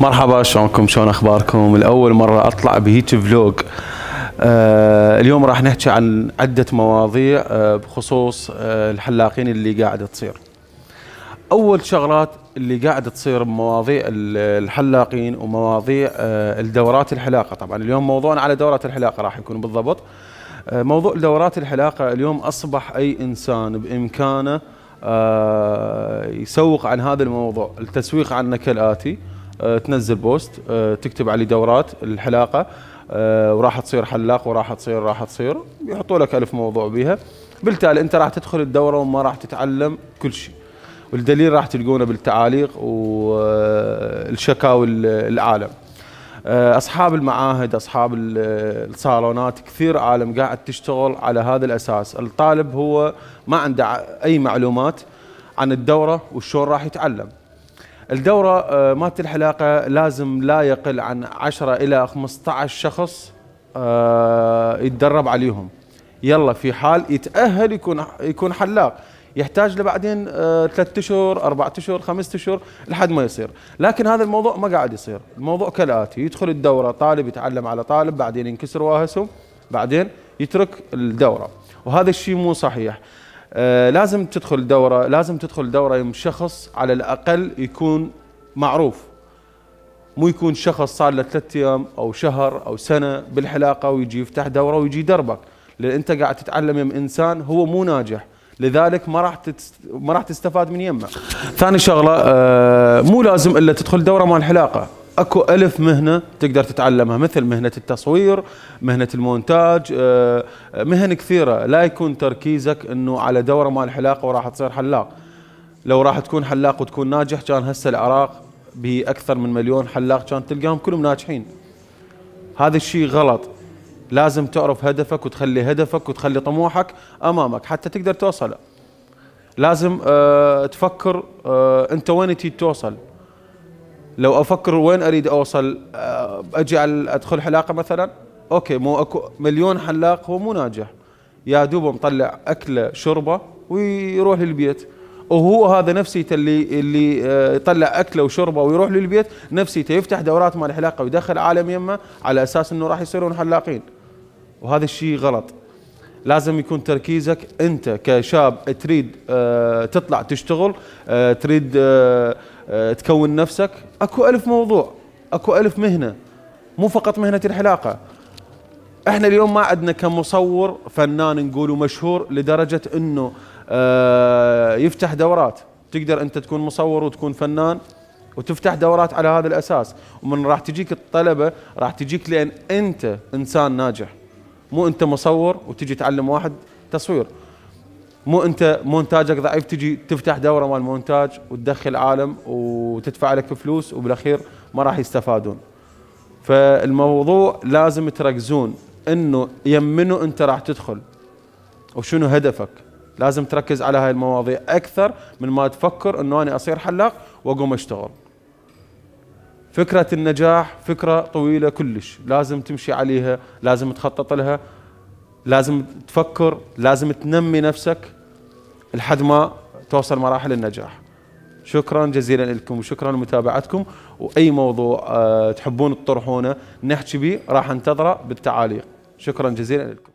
مرحبا شلونكم شلون اخباركم الاول مره اطلع بهيك فلوق آه اليوم راح نحكي عن عده مواضيع آه بخصوص آه الحلاقين اللي قاعده تصير اول شغلات اللي قاعده تصير بمواضيع الحلاقين ومواضيع آه، الدورات الحلاقه طبعا اليوم موضوعنا على دورات الحلاقه راح يكون بالضبط آه، موضوع دورات الحلاقه اليوم اصبح اي انسان بامكانه آه، يسوق عن هذا الموضوع التسويق عنه كالاتي آه، تنزل بوست آه، تكتب عليه دورات الحلاقه آه، وراح تصير حلاق وراح تصير راح تصير يحطوا لك ألف موضوع بها بالتالي انت راح تدخل الدوره وما راح تتعلم كل شيء والدليل راح تلقونه بالتعاليق والشكاوى العالم اصحاب المعاهد اصحاب الصالونات كثير عالم قاعد تشتغل على هذا الاساس الطالب هو ما عنده اي معلومات عن الدوره وشلون راح يتعلم الدورة آه، مالت الحلاقة لازم لا يقل عن 10 إلى 15 شخص آه، يتدرب عليهم يلا في حال يتأهل يكون يكون حلاق يحتاج لبعدين آه، ثلاثة أشهر أربعة أشهر خمسة أشهر لحد ما يصير لكن هذا الموضوع ما قاعد يصير الموضوع كالآتي يدخل الدورة طالب يتعلم على طالب بعدين ينكسر واهسه بعدين يترك الدورة وهذا الشيء مو صحيح آه، لازم تدخل دوره لازم تدخل دوره يوم شخص على الاقل يكون معروف مو يكون شخص صار له ثلاث ايام او شهر او سنه بالحلاقه ويجي يفتح دوره ويجي يدربك لان انت قاعد تتعلم يم انسان هو مو ناجح لذلك ما راح ما راح تستفاد من يمه ثاني شغله آه، مو لازم الا تدخل دوره مال حلاقه اكو الف مهنه تقدر تتعلمها مثل مهنه التصوير مهنه المونتاج آه، آه، مهن كثيره لا يكون تركيزك انه على دوره مال حلاقه وراح تصير حلاق لو راح تكون حلاق وتكون ناجح كان هسه العراق باكثر من مليون حلاق كان تلقاهم كلهم ناجحين هذا الشيء غلط لازم تعرف هدفك وتخلي هدفك وتخلي طموحك امامك حتى تقدر توصله لازم آه، تفكر انت وين تيجي توصل لو افكر وين اريد اوصل آه، اجي على ادخل حلاقه مثلا اوكي مو اكو مليون حلاق هو مو ناجح يا دوب مطلع اكله شربه ويروح للبيت وهو هذا نفسيته اللي اللي آه، يطلع اكله وشربه ويروح للبيت نفسيته يفتح دورات مال حلاقه ويدخل عالم يمه على اساس انه راح يصيرون حلاقين وهذا الشيء غلط لازم يكون تركيزك انت كشاب تريد اه تطلع تشتغل اه تريد آه،, اه تكون نفسك اكو الف موضوع اكو الف مهنه مو فقط مهنه الحلاقه احنا اليوم ما عندنا كمصور فنان نقول مشهور لدرجه انه آه، يفتح دورات تقدر انت تكون مصور وتكون فنان وتفتح دورات على هذا الاساس ومن راح تجيك الطلبه راح تجيك لان انت انسان ناجح مو انت مصور وتجي تعلم واحد تصوير مو انت مونتاجك ضعيف تجي تفتح دوره مال مونتاج وتدخل عالم وتدفع لك فلوس وبالاخير ما راح يستفادون فالموضوع لازم تركزون انه يمنو انت راح تدخل وشنو هدفك لازم تركز على هاي المواضيع اكثر من ما تفكر انه انا اصير حلاق واقوم اشتغل فكرة النجاح فكرة طويلة كلش لازم تمشي عليها لازم تخطط لها لازم تفكر لازم تنمي نفسك لحد ما توصل مراحل النجاح شكرا جزيلا لكم وشكرا لمتابعتكم واي موضوع آه، تحبون تطرحونه نحكي به راح انتظره بالتعاليق شكرا جزيلا لكم